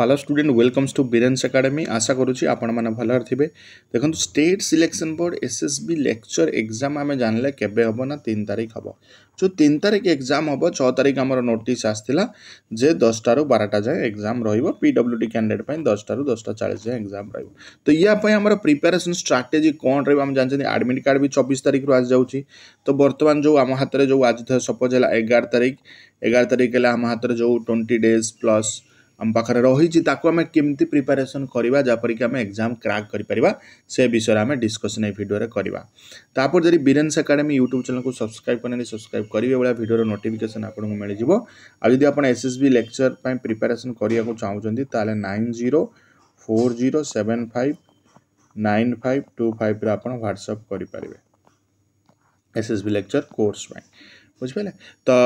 hello student welcomes to Biren's academy आशा करुच्ची आपण भलर देखो state selection board S SSB lecture exam आम जानले केबे हम ना तीन तारीख हम जो तीन तारीख एक्जाम हम छः तारीख आम नोटिस आसला जे दसटू बारटा जाए एग्जाम रब्ल्यू डी कैंडिडेट दसटू दसटा चालीस जाए एक्जाम तो रो यापाई आम प्रिपेरेसन स्ट्राटेजी कौन रही जानते आडमिट कार्ड भी चबीस तारीख रू आज जाऊँगी तो बर्तमान जो आम हाथ में जो आज सपोज है एगार तारीख एगार तारीख है आम हाथ में जो ट्वेंटी डेज प्लस ଆମ ପାଖରେ ରହିଛି ତାକୁ ଆମେ କେମିତି ପ୍ରିପାରେସନ୍ କରିବା ଯେପରିକି ଆମେ ଏକ୍ଜାମ୍ କ୍ରାକ୍ କରିପାରିବା ସେ ବିଷୟରେ ଆମେ ଡିସ୍କସନ୍ ଏଇ ଭିଡ଼ିଓରେ କରିବା ତାପରେ ଯଦି ବିରେନ୍ସ ଏକାଡେମୀ ୟୁଟ୍ୟୁବ୍ ଚ୍ୟାନେଲ୍କୁ ସବସ୍କ୍ରାଇବ୍ କରିନାହାନ୍ତି ସବସ୍କ୍ରାଇବ୍ କରିବେ ଭଳିଆ ଭିଡ଼ିଓର ନୋଟିଫିକେସନ୍ ଆପଣଙ୍କୁ ମିଳିଯିବ ଆଉ ଯଦି ଆପଣ ଏସ୍ ଏସ୍ ବି ଲେକ୍ଚର୍ ପାଇଁ ପ୍ରିପାରେସନ୍ କରିବାକୁ ଚାହୁଁଛନ୍ତି ତାହେଲେ nine zero four zero seven five nine five two ଫାଇଭ୍ରେ ଆପଣ ହ୍ୱାଟ୍ସଅପ୍ କରିପାରିବେ S S B lecture course ପାଇଁ ବୁଝିପାରିଲେ ତ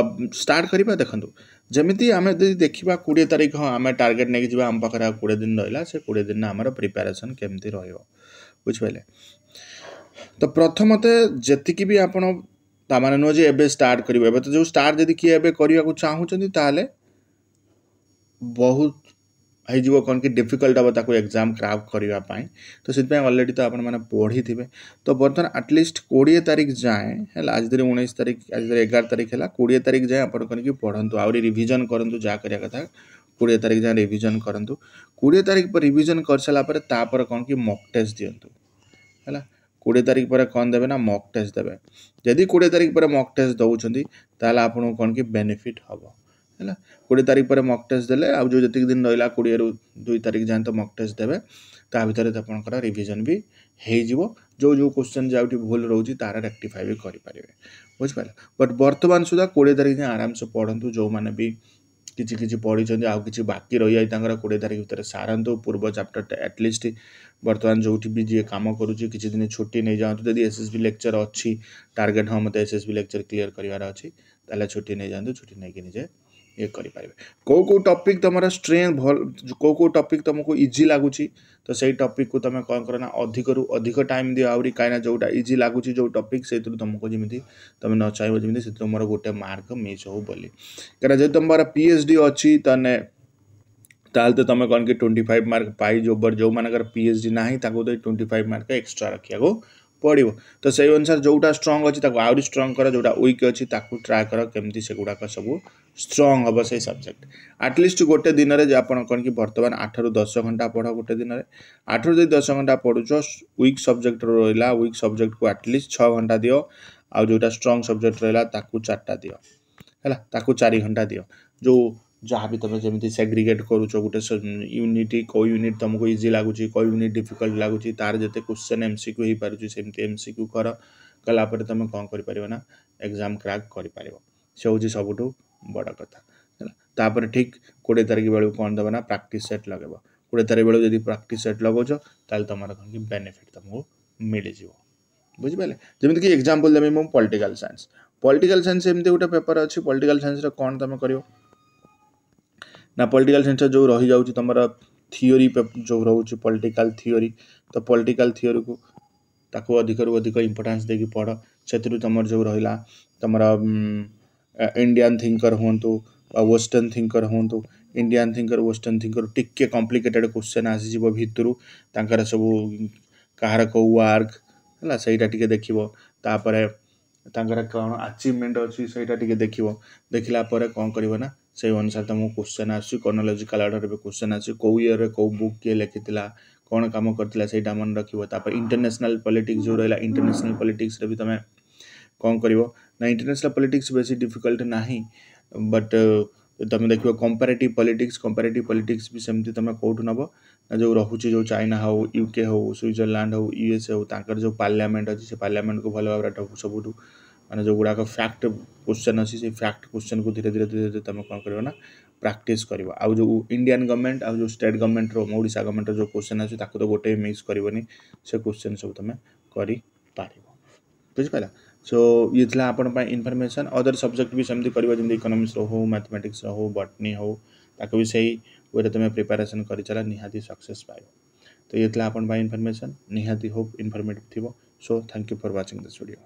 ଷ୍ଟାର୍ଟ କରିବା ଦେଖନ୍ତୁ ଯେମିତି ଆମେ ଯଦି ଦେଖିବା କୋଡ଼ିଏ ତାରିଖ ହଁ ଆମେ ଟାର୍ଗେଟ୍ ନେଇକି ଯିବା ଆମ ପାଖରେ ଆଉ କୋଡ଼ିଏ ଦିନ ରହିଲା ସେ କୋଡ଼ିଏ ଦିନ ଆମର ପ୍ରିପାରେସନ୍ କେମିତି ରହିବ ବୁଝିପାରିଲେ ତ ପ୍ରଥମତେ ଯେତିକି ବି ଆପଣ ତା ମାନେ ନୁହଁ ଯେ ଏବେ ଷ୍ଟାର୍ଟ କରିବେ ଏବେ ତ ଯେଉଁ ଷ୍ଟାର୍ଟ ଯଦି କିଏ ଏବେ କରିବାକୁ ଚାହୁଁଛନ୍ତି ତାହେଲେ ବହୁତ ହେଇଯିବ କ'ଣ କି ଡିଫିକଲ୍ଟ ହେବ ତାକୁ ଏକ୍ଜାମ୍ କ୍ରାକ୍ କରିବା ପାଇଁ ତ ସେଥିପାଇଁ ଅଲରେଡ଼ି ତ ଆପଣମାନେ ପଢ଼ିଥିବେ ତ ବର୍ତ୍ତମାନ ଆଟଲିଷ୍ଟ କୋଡ଼ିଏ ତାରିଖ ଯାଏଁ ହେଲା ଆଜି ଧରି ଉଣେଇଶ ତାରିଖ ଆଜି ଧରି ଏଗାର ତାରିଖ ହେଲା କୋଡ଼ିଏ ତାରିଖ ଯାଏଁ ଆପଣ କରିକି ପଢ଼ନ୍ତୁ ଆହୁରି ରିଭିଜନ୍ କରନ୍ତୁ ଯାହା କରିବା କଥା କୋଡ଼ିଏ ତାରିଖ ଯାଏଁ ରିଭିଜନ୍ କରନ୍ତୁ କୋଡ଼ିଏ ତାରିଖ ପରେ ରିଭିଜନ୍ କରିସାରିଲା ପରେ ତାପରେ କ'ଣ କି ମକ୍ ଟେଷ୍ଟ ଦିଅନ୍ତୁ ହେଲା କୋଡ଼ିଏ ତାରିଖ ପରେ କ'ଣ ଦେବେ ନା ମକ୍ ଟେଷ୍ଟ ଦେବେ ଯଦି କୋଡ଼ିଏ ତାରିଖ ପରେ ମକ୍ ଟେଷ୍ଟ ଦେଉଛନ୍ତି ତାହେଲେ ଆପଣଙ୍କୁ କ'ଣ କି ବେନିଫିଟ୍ ହେବ ହେଲା କୋଡ଼ିଏ ତାରିଖ ପରେ ମକ୍ ଟେଷ୍ଟ ଦେଲେ ଆଉ ଯେଉଁ ଯେତିକି ଦିନ ରହିଲା କୋଡ଼ିଏରୁ ଦୁଇ ତାରିଖ ଯାଏଁ ତ ମକ୍ ଟେଷ୍ଟ ଦେବେ ତା ଭିତରେ ଆପଣଙ୍କର ରିଭିଜନ୍ ବି ହେଇଯିବ ଯେଉଁ ଯେଉଁ କୋଶ୍ଚେନ୍ ଯେଉଁଠି ଭୁଲ ରହୁଛି ତାର ରେକ୍ଟିଫାଏ ବି କରିପାରିବେ ବୁଝିପାରିଲେ ବଟ୍ ବର୍ତ୍ତମାନ ସୁଦ୍ଧା କୋଡ଼ିଏ ତାରିଖ ଯାଏଁ ଆରାମସେ ପଢ଼ନ୍ତୁ ଯେଉଁମାନେ ବି କିଛି କିଛି ପଢ଼ିଛନ୍ତି ଆଉ କିଛି ବାକି ରହିଯାଇ ତାଙ୍କର କୋଡ଼ିଏ ତାରିଖ ଭିତରେ ସାରନ୍ତୁ ପୂର୍ବ ଚାପ୍ଟରଟା ଆଟଲିଷ୍ଟ ବର୍ତ୍ତମାନ ଯେଉଁଠି ବି ଯିଏ କାମ କରୁଛି କିଛି ଦିନ ଛୁଟି ନେଇଯାଆନ୍ତୁ ଯଦି ଏସ୍ ଏସ୍ ବି ଲେକ୍ଚର୍ ଅଛି ଟାର୍ଗେଟ୍ ହଁ ମୋତେ S S B lecture clear କରିବାର ଅଛି ତାହେଲେ ଛୁଟି ନେଇଯାଆନ୍ତୁ ଛୁଟି ନେଇକି ନିଜେ ये करें कौ कौ टपिक तुम स्ट्रेन्थ भल कौ कौ टपिक तुमको इजी लगुच तो से टपिक को तुम कौन करना अधिक रू अधिक टाइम दि आहरी कहीं जोटा इजी लगुच जो टपिक से तुमको जमी तुम न चाहिए जमी से मोर गोटे मार्क मिस हो बोली कहीं जो तुम पी एच डी अच्छी तेने ताल तो तुम कौन कि ट्वेंटी फाइव मार्क पाइज जो मानक पी एच डी ना ट्वेंटी फाइव मार्क एक्सट्रा रखा ପଡ଼ିବ ତ ସେଇ ଅନୁସାରେ ଯେଉଁଟା ଷ୍ଟ୍ରଙ୍ଗ ଅଛି ତାକୁ ଆହୁରି ଷ୍ଟ୍ରଙ୍ଗ କର ଯେଉଁଟା ୱିକ୍ ଅଛି ତାକୁ ଟ୍ରାଏ କର କେମିତି ସେଗୁଡ଼ାକ ସବୁ ଷ୍ଟ୍ରଙ୍ଗ ହେବ ସେଇ ସବଜେକ୍ଟ ଆଟଲିଷ୍ଟ ଗୋଟେ ଦିନରେ ଆପଣ କ'ଣ କି ବର୍ତ୍ତମାନ ଆଠରୁ ଦଶ ଘଣ୍ଟା ପଢ଼ ଗୋଟେ ଦିନରେ ଆଠରୁ ଯଦି ଦଶ ଘଣ୍ଟା ପଢ଼ୁଛ ୱିକ୍ ସବଜେକ୍ଟ ରହିଲା ୱିକ୍ ସବଜେକ୍ଟକୁ ଆଟଲିଷ୍ଟ ଛଅ ଘଣ୍ଟା ଦିଅ ଆଉ ଯେଉଁଟା ଷ୍ଟ୍ରଙ୍ଗ ସବଜେକ୍ଟ ରହିଲା ତାକୁ ଚାରିଟା ଦିଅ ହେଲା ତାକୁ ଚାରି ଘଣ୍ଟା ଦିଅ ଯେଉଁ जहाँ भी तुम जमी सेग्रिगेट कर यूनिट कौ यूनिट तुमको इजी लगुच कौ यूनिट डिफिकल्ट लगुच तार जिते क्वेश्चन एम सी क्यू हो पार्टी सेमती एम कर कलापर तुम कौन करना एग्जाम क्राक कर सब बड़ कथा तापर ठीक कोड़े तारीख बेलू कौन देवना प्राक्ट सेट लगे कोड़े तारीख बेलू जब प्राक्ट सेट लगोज तुम कहीं बेनिफिट तुमको मिलजि बुझिपाले जमीन कि एक्जामपल देवी मुझे पॉलिटिकल सैंस पॉलीटिकाल सैंस एमती गोटे पेपर अच्छी पॉलिटिकल सैंस कौन तुम कर ना पॉलिटिकल सेंसर जो रही जा थीओरी जो रोच पॉलिटिकल थीओरी तो पॉलिटिकल थीओरी को ताको अधिक रु अधिक इम्पोर्टेन्स दे पढ़ से तुम जो रहा तुम इंडियान थिंकर हूँ वेस्टर्न थिंकर हूँ इंडियान थिंकर वेस्टर्न थिंकर टिके कम्प्लिकेटेड क्वेश्चन आस भर तर सब कौ वार्क है सहीटा टे देखर ତାଙ୍କର କ'ଣ ଆଚିଭମେଣ୍ଟ ଅଛି ସେଇଟା ଟିକେ ଦେଖିବ ଦେଖିଲା ପରେ କ'ଣ କରିବ ନା ସେଇ ଅନୁସାରେ ତୁମକୁ କୋଶ୍ଚେନ୍ ଆସୁଛି କ୍ରୋନୋଲୋଜିକାଲ୍ ଅର୍ଡ଼ର୍ରେ ବି କୋଶ୍ଚେନ୍ ଆସୁଛି କେଉଁ ଇୟର୍ରେ କେଉଁ ବୁକ୍ କିଏ ଲେଖିଥିଲା କ'ଣ କାମ କରିଥିଲା ସେଇଟା ମନେ ରଖିବ ତାପରେ ଇଣ୍ଟରନ୍ୟାସନାଲ୍ ପଲିଟିକ୍ସ ଯେଉଁ ରହିଲା ଇଣ୍ଟରନ୍ୟାସନାଲ୍ ପଲିଟିକ୍ସରେ ବି ତୁମେ କ'ଣ କରିବ ନା ଇଣ୍ଟରନ୍ୟାସନାଲ୍ ପଲିଟିକ୍ସ ବେଶୀ ଡିଫିକଲ୍ଟ ନାହିଁ ବଟ୍ ତୁମେ ଦେଖିବ କମ୍ପାରେଟିଭ୍ ପଲିଟିକ୍ସ କମ୍ପାରେଟିଭ୍ ପଲିଟିକ୍ସ ବି ସେମିତି ତୁମେ କେଉଁଠୁ ନେବ ଯେଉଁ ରହୁଛି ଯେଉଁ ଚାଇନା ହେଉ ୟୁ କେ ହେଉ ସୁଇଜରଲ୍ୟାଣ୍ଡ ହେଉ ୟୁ ଏସ୍ ହେଉ ତାଙ୍କର ଯେଉଁ ପାର୍ଲାମେଣ୍ଟ ଅଛି ସେ ପାର୍ଲାମେଣ୍ଟକୁ ଭଲ ଭାବରେ ସବୁଠୁ ମାନେ ଯେଉଁ ଗୁଡ଼ାକ ଫ୍ୟାକ୍ଟ କୋଶ୍ଚେନ୍ ଅଛି ସେ ଫ୍ୟାକ୍ଟ କୋଶ୍ଚେନ୍କୁ ଧୀରେ ଧୀରେ ଧୀରେ ଧୀରେ ତୁମେ କ'ଣ କରିବ ନା ପ୍ରାକ୍ଟିସ୍ କରିବ ଆଉ ଯେଉଁ ଇଣ୍ଡିଆନ୍ ଗଭର୍ଣ୍ଣମେଣ୍ଟ ଆଉ ଯେଉଁ ଷ୍ଟେଟ୍ ଗଭର୍ଣ୍ଣମେଣ୍ଟର ଓଡ଼ିଶା ଗଭର୍ଣ୍ଣମେଣ୍ଟର ଯେଉଁ କୋଶ୍ଚେନ୍ ଅଛି ତାକୁ ତ ଗୋଟେ ବି ମିସ୍ କରିବନି ସେ କୋଶ୍ଚେନ୍ ସବୁ ତୁମେ କରିପାରିବ ବୁଝିପାରିଲା ସୋ ଇଏ ଥିଲା ଆପଣଙ୍କ ପାଇଁ ଇନଫର୍ମେସନ୍ ଅଦର ସବଜେକ୍ଟ ବି ସେମିତି କରିବ ଯେମିତି ଇକୋନୋମିକ୍ସର ହେଉ ମ୍ୟାଥମେଟିକ୍ସର ହେଉ ବଟନୀ ହେଉ আকবি সাই ওর তুমি प्रिपरेशन কৰিছলা নিহাদি সাকসেস বাই তো ইতে আপন বাই ইনফরমেশন নিহাদি হোপ ইনফর্মটিভ থিবো so thank you for watching this video